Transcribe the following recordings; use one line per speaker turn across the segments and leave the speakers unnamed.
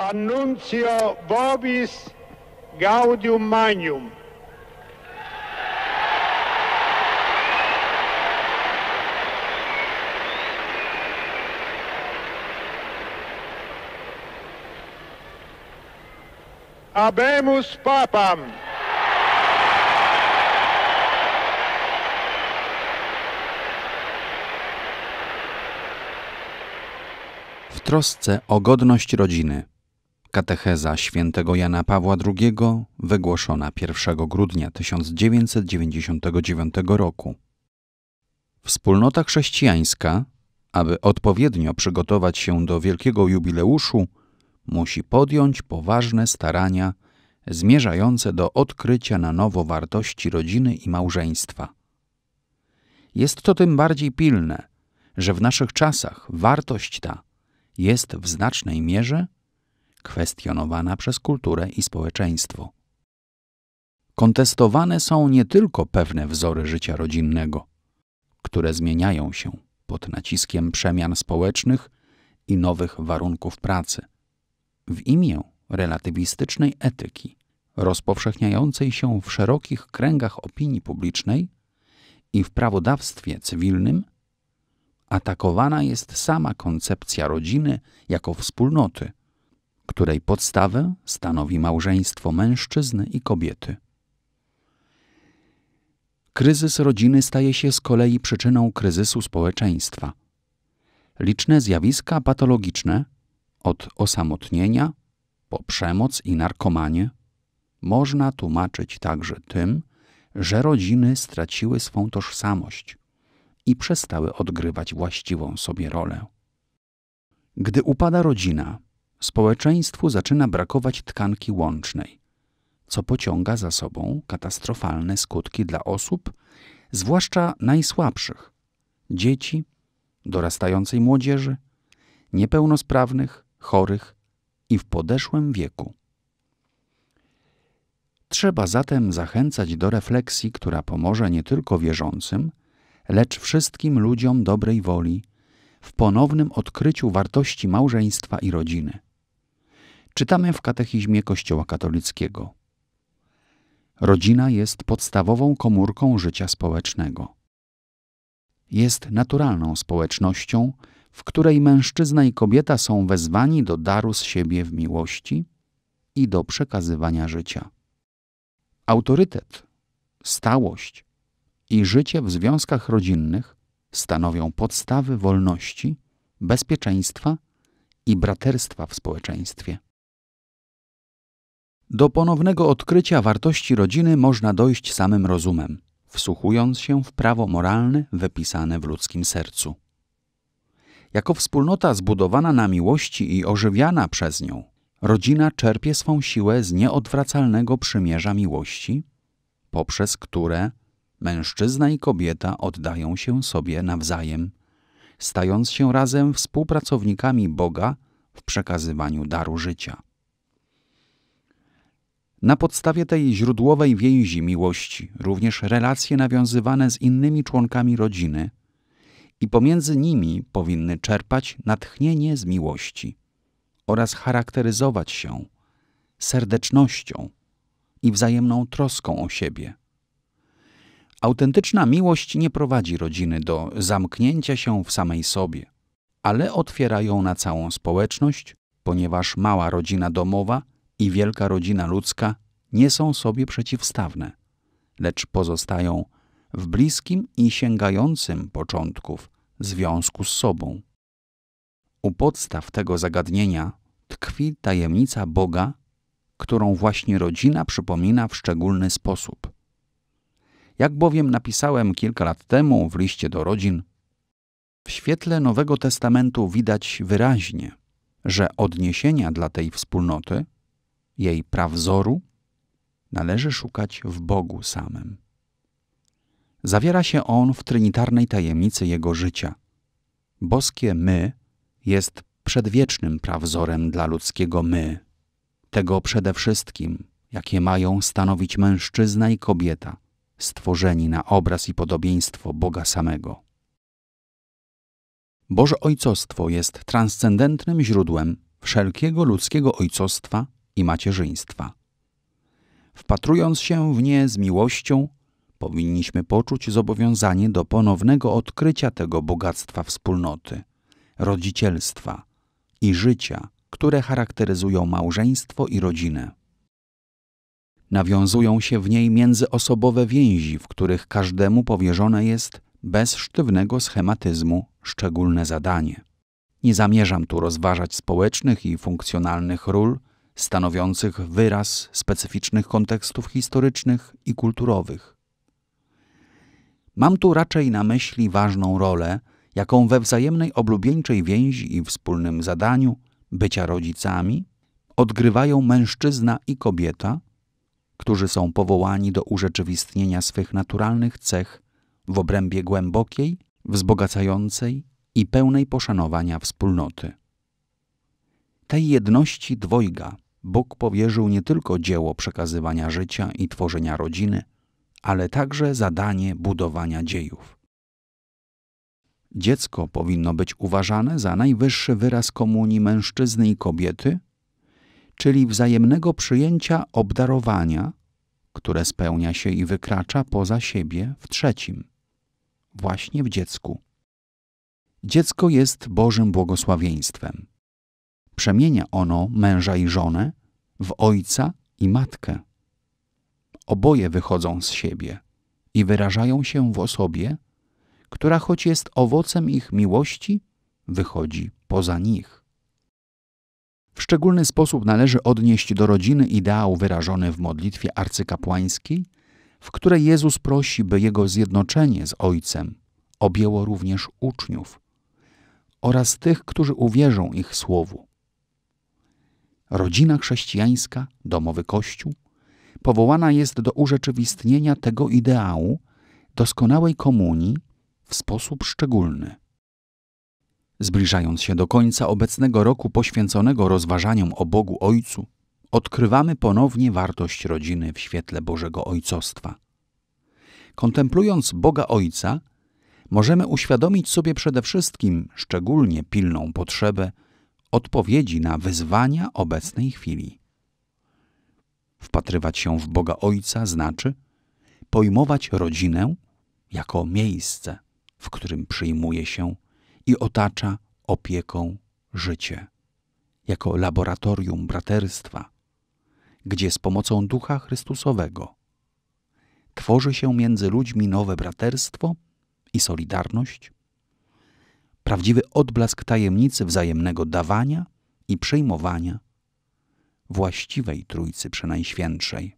Annuncio Vobis Gaudium Magnum. Abemus Papam. W trosce o godność rodziny. Katecheza świętego Jana Pawła II wygłoszona 1 grudnia 1999 roku. Wspólnota chrześcijańska, aby odpowiednio przygotować się do wielkiego jubileuszu, musi podjąć poważne starania zmierzające do odkrycia na nowo wartości rodziny i małżeństwa. Jest to tym bardziej pilne, że w naszych czasach wartość ta jest w znacznej mierze kwestionowana przez kulturę i społeczeństwo. Kontestowane są nie tylko pewne wzory życia rodzinnego, które zmieniają się pod naciskiem przemian społecznych i nowych warunków pracy, w imię relatywistycznej etyki, rozpowszechniającej się w szerokich kręgach opinii publicznej i w prawodawstwie cywilnym, atakowana jest sama koncepcja rodziny jako wspólnoty, której podstawę stanowi małżeństwo mężczyzny i kobiety. Kryzys rodziny staje się z kolei przyczyną kryzysu społeczeństwa. Liczne zjawiska patologiczne, od osamotnienia po przemoc i narkomanie, można tłumaczyć także tym, że rodziny straciły swą tożsamość i przestały odgrywać właściwą sobie rolę. Gdy upada rodzina, społeczeństwu zaczyna brakować tkanki łącznej, co pociąga za sobą katastrofalne skutki dla osób, zwłaszcza najsłabszych dzieci, dorastającej młodzieży, niepełnosprawnych, chorych i w podeszłym wieku. Trzeba zatem zachęcać do refleksji, która pomoże nie tylko wierzącym, lecz wszystkim ludziom dobrej woli w ponownym odkryciu wartości małżeństwa i rodziny. Czytamy w katechizmie Kościoła katolickiego. Rodzina jest podstawową komórką życia społecznego. Jest naturalną społecznością, w której mężczyzna i kobieta są wezwani do daru z siebie w miłości i do przekazywania życia. Autorytet, stałość i życie w związkach rodzinnych stanowią podstawy wolności, bezpieczeństwa i braterstwa w społeczeństwie. Do ponownego odkrycia wartości rodziny można dojść samym rozumem, wsłuchując się w prawo moralne wypisane w ludzkim sercu. Jako wspólnota zbudowana na miłości i ożywiana przez nią, rodzina czerpie swą siłę z nieodwracalnego przymierza miłości, poprzez które mężczyzna i kobieta oddają się sobie nawzajem, stając się razem współpracownikami Boga w przekazywaniu daru życia. Na podstawie tej źródłowej więzi miłości, również relacje nawiązywane z innymi członkami rodziny i pomiędzy nimi powinny czerpać natchnienie z miłości oraz charakteryzować się serdecznością i wzajemną troską o siebie. Autentyczna miłość nie prowadzi rodziny do zamknięcia się w samej sobie, ale otwiera ją na całą społeczność, ponieważ mała rodzina domowa – i wielka rodzina ludzka nie są sobie przeciwstawne, lecz pozostają w bliskim i sięgającym początków związku z sobą. U podstaw tego zagadnienia tkwi tajemnica Boga, którą właśnie rodzina przypomina w szczególny sposób. Jak bowiem napisałem kilka lat temu w liście do rodzin, w świetle Nowego Testamentu widać wyraźnie, że odniesienia dla tej wspólnoty jej prawzoru należy szukać w Bogu samym. Zawiera się on w trinitarnej tajemnicy jego życia. Boskie my jest przedwiecznym prawzorem dla ludzkiego my, tego przede wszystkim, jakie mają stanowić mężczyzna i kobieta, stworzeni na obraz i podobieństwo Boga samego. Boże Ojcostwo jest transcendentnym źródłem wszelkiego ludzkiego ojcostwa i macierzyństwa. Wpatrując się w nie z miłością, powinniśmy poczuć zobowiązanie do ponownego odkrycia tego bogactwa wspólnoty, rodzicielstwa i życia, które charakteryzują małżeństwo i rodzinę. Nawiązują się w niej międzyosobowe więzi, w których każdemu powierzone jest bez sztywnego schematyzmu szczególne zadanie. Nie zamierzam tu rozważać społecznych i funkcjonalnych ról, stanowiących wyraz specyficznych kontekstów historycznych i kulturowych. Mam tu raczej na myśli ważną rolę, jaką we wzajemnej oblubieńczej więzi i wspólnym zadaniu bycia rodzicami odgrywają mężczyzna i kobieta, którzy są powołani do urzeczywistnienia swych naturalnych cech w obrębie głębokiej, wzbogacającej i pełnej poszanowania wspólnoty. Tej jedności dwojga Bóg powierzył nie tylko dzieło przekazywania życia i tworzenia rodziny, ale także zadanie budowania dziejów. Dziecko powinno być uważane za najwyższy wyraz komunii mężczyzny i kobiety, czyli wzajemnego przyjęcia obdarowania, które spełnia się i wykracza poza siebie w trzecim, właśnie w dziecku. Dziecko jest Bożym błogosławieństwem przemienia ono męża i żonę w ojca i matkę. Oboje wychodzą z siebie i wyrażają się w osobie, która choć jest owocem ich miłości, wychodzi poza nich. W szczególny sposób należy odnieść do rodziny ideał wyrażony w modlitwie arcykapłańskiej, w której Jezus prosi, by jego zjednoczenie z Ojcem objęło również uczniów oraz tych, którzy uwierzą ich słowu rodzina chrześcijańska, domowy kościół, powołana jest do urzeczywistnienia tego ideału doskonałej komunii w sposób szczególny. Zbliżając się do końca obecnego roku poświęconego rozważaniom o Bogu Ojcu, odkrywamy ponownie wartość rodziny w świetle Bożego Ojcostwa. Kontemplując Boga Ojca, możemy uświadomić sobie przede wszystkim szczególnie pilną potrzebę odpowiedzi na wyzwania obecnej chwili. Wpatrywać się w Boga Ojca znaczy pojmować rodzinę jako miejsce, w którym przyjmuje się i otacza opieką życie, jako laboratorium braterstwa, gdzie z pomocą Ducha Chrystusowego tworzy się między ludźmi nowe braterstwo i solidarność prawdziwy odblask tajemnicy wzajemnego dawania i przyjmowania właściwej Trójcy Przenajświętszej.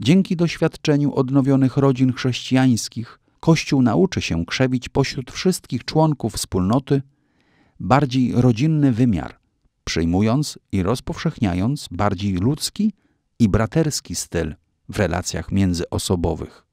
Dzięki doświadczeniu odnowionych rodzin chrześcijańskich, Kościół nauczy się krzewić pośród wszystkich członków wspólnoty bardziej rodzinny wymiar, przyjmując i rozpowszechniając bardziej ludzki i braterski styl w relacjach międzyosobowych.